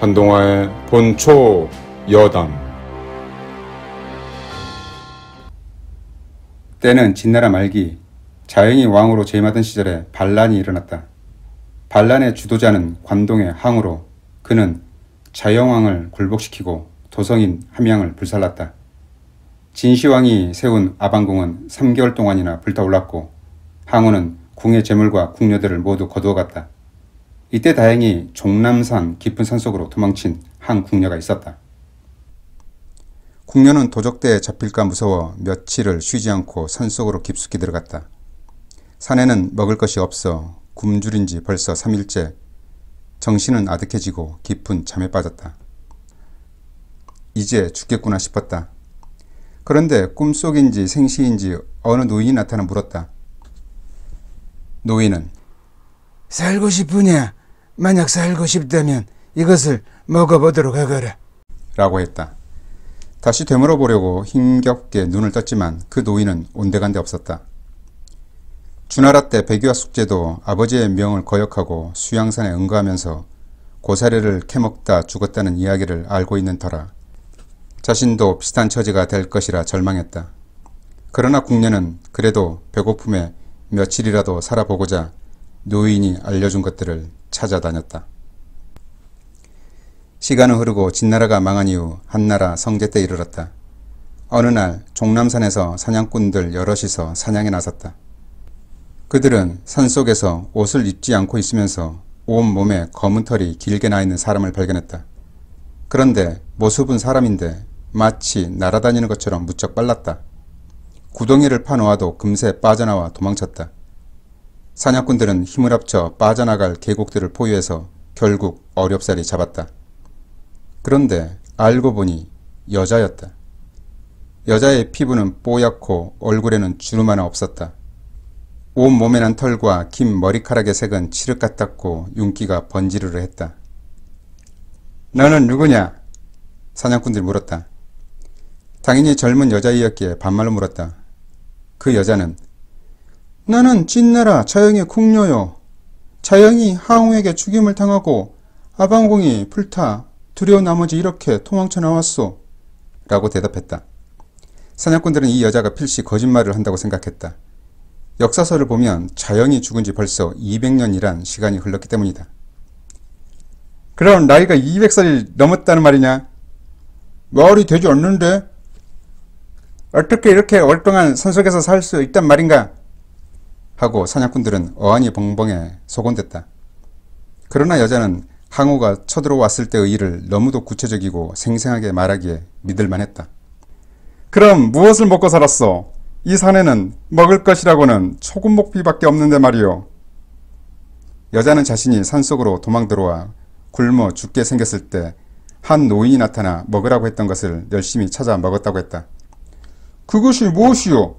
한동화의 본초 여담 때는 진나라 말기 자영이 왕으로 재임하던 시절에 반란이 일어났다. 반란의 주도자는 관동의 항우로 그는 자영왕을 굴복시키고 도성인 함양을 불살랐다. 진시황이 세운 아방궁은 3개월 동안이나 불타올랐고 항우는 궁의 재물과 궁녀들을 모두 거두어갔다. 이때 다행히 종남산 깊은 산속으로 도망친 한 궁녀가 있었다. 궁녀는 도적대에 잡힐까 무서워 며칠을 쉬지 않고 산속으로 깊숙이 들어갔다. 산에는 먹을 것이 없어 굶주린 지 벌써 3일째 정신은 아득해지고 깊은 잠에 빠졌다. 이제 죽겠구나 싶었다. 그런데 꿈속인지 생시인지 어느 노인이 나타나 물었다. 노인은 살고 싶으냐? 만약 살고 싶다면 이것을 먹어보도록 하거라. 라고 했다. 다시 되물어 보려고 힘겹게 눈을 떴지만 그 노인은 온데간데 없었다. 주나라 때 백유아 숙제도 아버지의 명을 거역하고 수양산에 응거하면서 고사리를 캐먹다 죽었다는 이야기를 알고 있는 터라 자신도 비슷한 처지가 될 것이라 절망했다. 그러나 국녀는 그래도 배고픔에 며칠이라도 살아보고자 노인이 알려준 것들을 찾아다녔다. 시간은 흐르고 진나라가 망한 이후 한나라 성제 때 이르렀다. 어느 날 종남산에서 사냥꾼들 여럿이서 사냥에 나섰다. 그들은 산속에서 옷을 입지 않고 있으면서 온몸에 검은 털이 길게 나 있는 사람을 발견했다. 그런데 모습은 사람인데 마치 날아다니는 것처럼 무척 빨랐다. 구덩이를 파놓아도 금세 빠져나와 도망쳤다. 사냥꾼들은 힘을 합쳐 빠져나갈 계곡들을 포위해서 결국 어렵사리 잡았다. 그런데 알고 보니 여자였다. 여자의 피부는 뽀얗고 얼굴에는 주름 하나 없었다. 온몸에 난 털과 긴 머리카락의 색은 칠흑 같았고 윤기가 번지르르 했다. 너는 누구냐? 사냥꾼들 물었다. 당연히 젊은 여자이었기에 반말로 물었다. 그 여자는 나는 찐나라 자영의 궁녀요. 자영이 하웅에게 죽임을 당하고 아방공이 풀타 두려운 나머지 이렇게 통황쳐 나왔소. 라고 대답했다. 사냥꾼들은 이 여자가 필시 거짓말을 한다고 생각했다. 역사서를 보면 자영이 죽은 지 벌써 200년이란 시간이 흘렀기 때문이다. 그럼 나이가 200살이 넘었다는 말이냐? 말이 되지 않는데? 어떻게 이렇게 오랫동안 산속에서 살 수 있단 말인가? 하고 사냥꾼들은 어안이 벙벙해 소곤댔다. 그러나 여자는 항우가 쳐들어왔을 때의 일을 너무도 구체적이고 생생하게 말하기에 믿을만 했다. 그럼 무엇을 먹고 살았어? 이 산에는 먹을 것이라고는 초금목비밖에 없는데 말이오 여자는 자신이 산속으로 도망 들어와 굶어 죽게 생겼을 때 한 노인이 나타나 먹으라고 했던 것을 열심히 찾아 먹었다고 했다. 그것이 무엇이오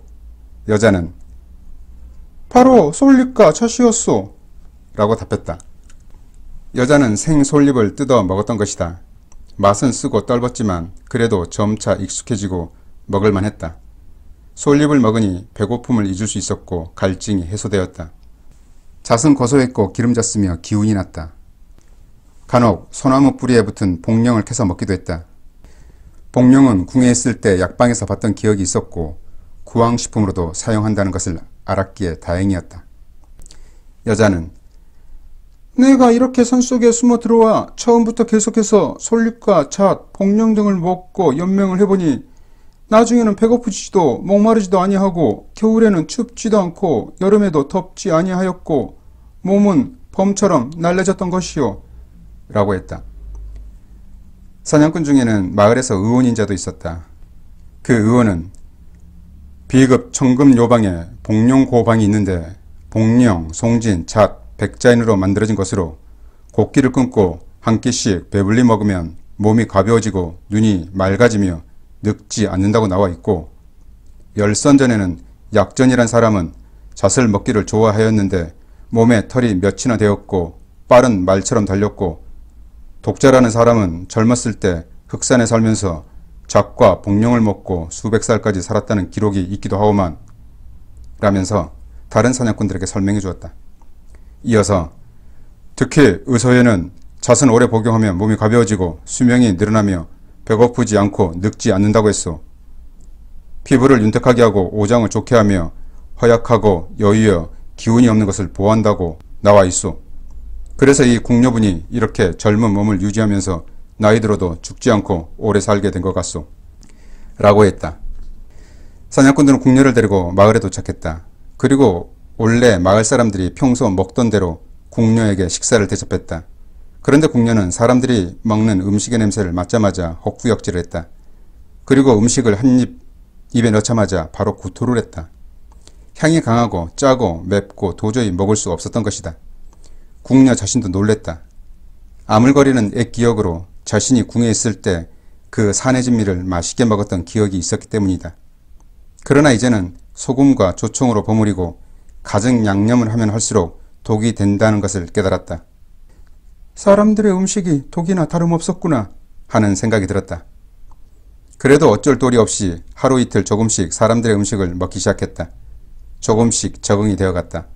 여자는 바로 솔잎과 젖이었소. 라고 답했다. 여자는 생 솔잎을 뜯어 먹었던 것이다. 맛은 쓰고 떨었지만 그래도 점차 익숙해지고 먹을만 했다. 솔잎을 먹으니 배고픔을 잊을 수 있었고 갈증이 해소되었다. 잣은 고소했고 기름졌으며 기운이 났다. 간혹 소나무 뿌리에 붙은 복령을 캐서 먹기도 했다. 복령은 궁에 있을 때 약방에서 봤던 기억이 있었고 구황식품으로도 사용한다는 것을 알았기에 다행이었다. 여자는 내가 이렇게 산속에 숨어 들어와 처음부터 계속해서 솔잎과 잣, 복령 등을 먹고 연명을 해보니 나중에는 배고프지도 목마르지도 아니하고 겨울에는 춥지도 않고 여름에도 덥지 아니하였고 몸은 범처럼 날래졌던 것이요 라고 했다. 사냥꾼 중에는 마을에서 의원인 자도 있었다. 그 의원은 비급 청금 요방에 복룡 고방이 있는데 복룡 송진, 잣, 백자인으로 만들어진 것으로 곡기를 끊고 한 끼씩 배불리 먹으면 몸이 가벼워지고 눈이 맑아지며 늙지 않는다고 나와 있고 열선 전에는 약전이란 사람은 잣을 먹기를 좋아하였는데 몸에 털이 몇이나 되었고 빠른 말처럼 달렸고 독자라는 사람은 젊었을 때 흑산에 살면서 작과 복령을 먹고 수백 살까지 살았다는 기록이 있기도 하오만 라면서 다른 사냥꾼들에게 설명해 주었다. 이어서 특히 의서에는 잣은 오래 복용하면 몸이 가벼워지고 수명이 늘어나며 배고프지 않고 늙지 않는다고 했소. 피부를 윤택하게 하고 오장을 좋게 하며 허약하고 여유여 기운이 없는 것을 보한다고 호 나와 있소. 그래서 이 궁녀분이 이렇게 젊은 몸을 유지하면서 나이 들어도 죽지 않고 오래 살게 된 것 같소. 라고 했다. 사냥꾼들은 궁녀를 데리고 마을에 도착했다. 그리고 원래 마을 사람들이 평소 먹던 대로 궁녀에게 식사를 대접했다. 그런데 궁녀는 사람들이 먹는 음식의 냄새를 맡자마자 헛구역질을 했다. 그리고 음식을 한 입 입에 넣자마자 바로 구토를 했다. 향이 강하고 짜고 맵고 도저히 먹을 수 없었던 것이다. 궁녀 자신도 놀랬다. 아물거리는 옛 기억으로 자신이 궁에 있을 때 그 산해진미를 맛있게 먹었던 기억이 있었기 때문이다. 그러나 이제는 소금과 조청으로 버무리고 가정 양념을 하면 할수록 독이 된다는 것을 깨달았다. 사람들의 음식이 독이나 다름없었구나 하는 생각이 들었다. 그래도 어쩔 도리 없이 하루 이틀 조금씩 사람들의 음식을 먹기 시작했다. 조금씩 적응이 되어갔다.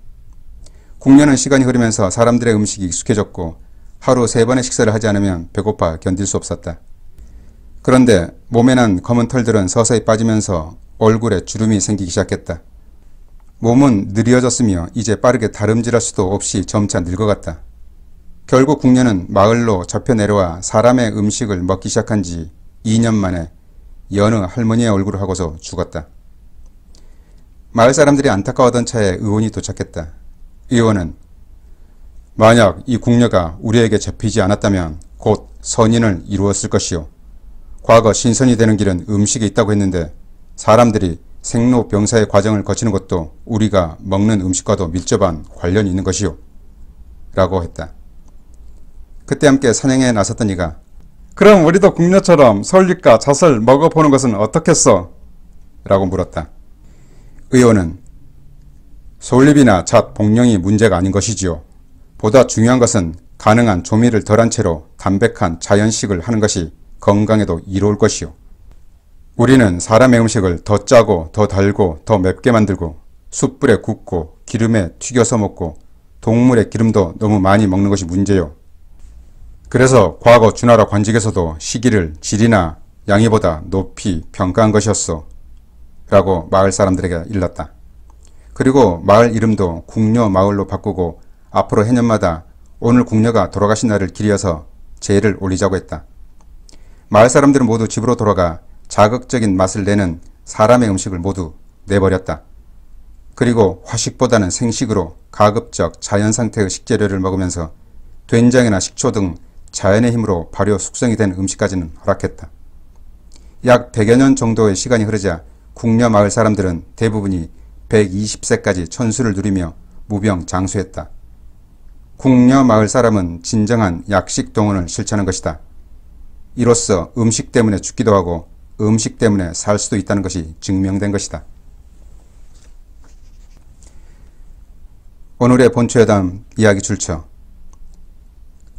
국년은 시간이 흐르면서 사람들의 음식이 익숙해졌고 하루 세 번의 식사를 하지 않으면 배고파 견딜 수 없었다. 그런데 몸에 난 검은 털들은 서서히 빠지면서 얼굴에 주름이 생기기 시작했다. 몸은 느려졌으며 이제 빠르게 다름질할 수도 없이 점차 늙어갔다. 결국 궁녀는 마을로 잡혀 내려와 사람의 음식을 먹기 시작한 지 2년 만에 여느 할머니의 얼굴을 하고서 죽었다. 마을 사람들이 안타까워하던 차에 의원이 도착했다. 의원은 만약 이 궁녀가 우리에게 잡히지 않았다면 곧 선인을 이루었을 것이요. 과거 신선이 되는 길은 음식이 있다고 했는데 사람들이 생로병사의 과정을 거치는 것도 우리가 먹는 음식과도 밀접한 관련이 있는 것이요. 라고 했다. 그때 함께 산행에 나섰던 이가 그럼 우리도 궁녀처럼 설립과 젖을 먹어보는 것은 어떻겠어? 라고 물었다. 의원은 솔잎이나 잣, 복령이 문제가 아닌 것이지요. 보다 중요한 것은 가능한 조미를 덜한 채로 담백한 자연식을 하는 것이 건강에도 이로울 것이요. 우리는 사람의 음식을 더 짜고 더 달고 더 맵게 만들고 숯불에 굽고 기름에 튀겨서 먹고 동물의 기름도 너무 많이 먹는 것이 문제요. 그래서 과거 주나라 관직에서도 시기를 질이나 양이보다 높이 평가한 것이었어. 라고 마을 사람들에게 일렀다. 그리고 마을 이름도 궁녀 마을로 바꾸고 앞으로 해년마다 오늘 궁녀가 돌아가신 날을 길이어서 제를 의 올리자고 했다. 마을 사람들은 모두 집으로 돌아가 자극적인 맛을 내는 사람의 음식을 모두 내버렸다. 그리고 화식보다는 생식으로 가급적 자연 상태의 식재료를 먹으면서 된장이나 식초 등 자연의 힘으로 발효 숙성이 된 음식까지는 허락했다. 약 100여 년 정도의 시간이 흐르자 궁녀 마을 사람들은 대부분이 120세까지 천수를 누리며 무병 장수했다. 궁녀 마을 사람은 진정한 약식 동원을 실천한 것이다. 이로써 음식 때문에 죽기도 하고 음식 때문에 살 수도 있다는 것이 증명된 것이다. 오늘의 본초회담 이야기 출처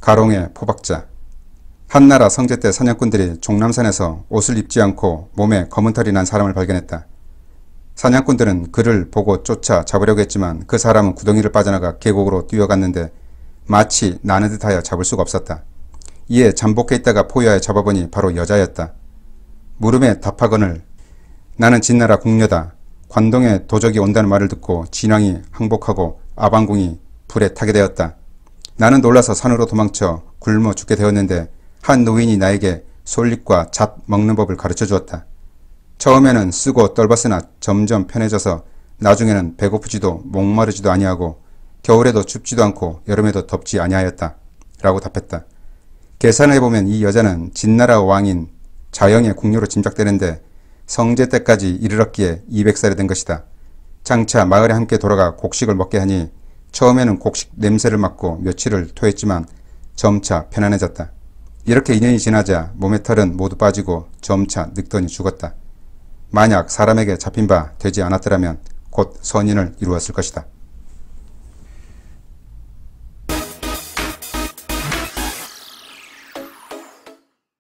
가롱의 포박자 한나라 성제 때 사냥꾼들이 종남산에서 옷을 입지 않고 몸에 검은 털이 난 사람을 발견했다. 사냥꾼들은 그를 보고 쫓아 잡으려고 했지만 그 사람은 구덩이를 빠져나가 계곡으로 뛰어갔는데 마치 나는 듯하여 잡을 수가 없었다. 이에 잠복해 있다가 포효하여 잡아보니 바로 여자였다. 물음에 답하거늘 나는 진나라 궁녀다. 관동에 도적이 온다는 말을 듣고 진왕이 항복하고 아방궁이 불에 타게 되었다. 나는 놀라서 산으로 도망쳐 굶어 죽게 되었는데 한 노인이 나에게 솔잎과 잡 먹는 법을 가르쳐 주었다. 처음에는 쓰고 떨봤으나 점점 편해져서 나중에는 배고프지도 목마르지도 아니하고 겨울에도 춥지도 않고 여름에도 덥지 아니하였다. 라고 답했다. 계산을 해보면 이 여자는 진나라 왕인 자영의 궁녀로 짐작되는데 성제 때까지 이르렀기에 200살이 된 것이다. 장차 마을에 함께 돌아가 곡식을 먹게 하니 처음에는 곡식 냄새를 맡고 며칠을 토했지만 점차 편안해졌다. 이렇게 2년이 지나자 몸의 털은 모두 빠지고 점차 늙더니 죽었다. 만약 사람에게 잡힌 바 되지 않았더라면 곧 선인을 이루었을 것이다.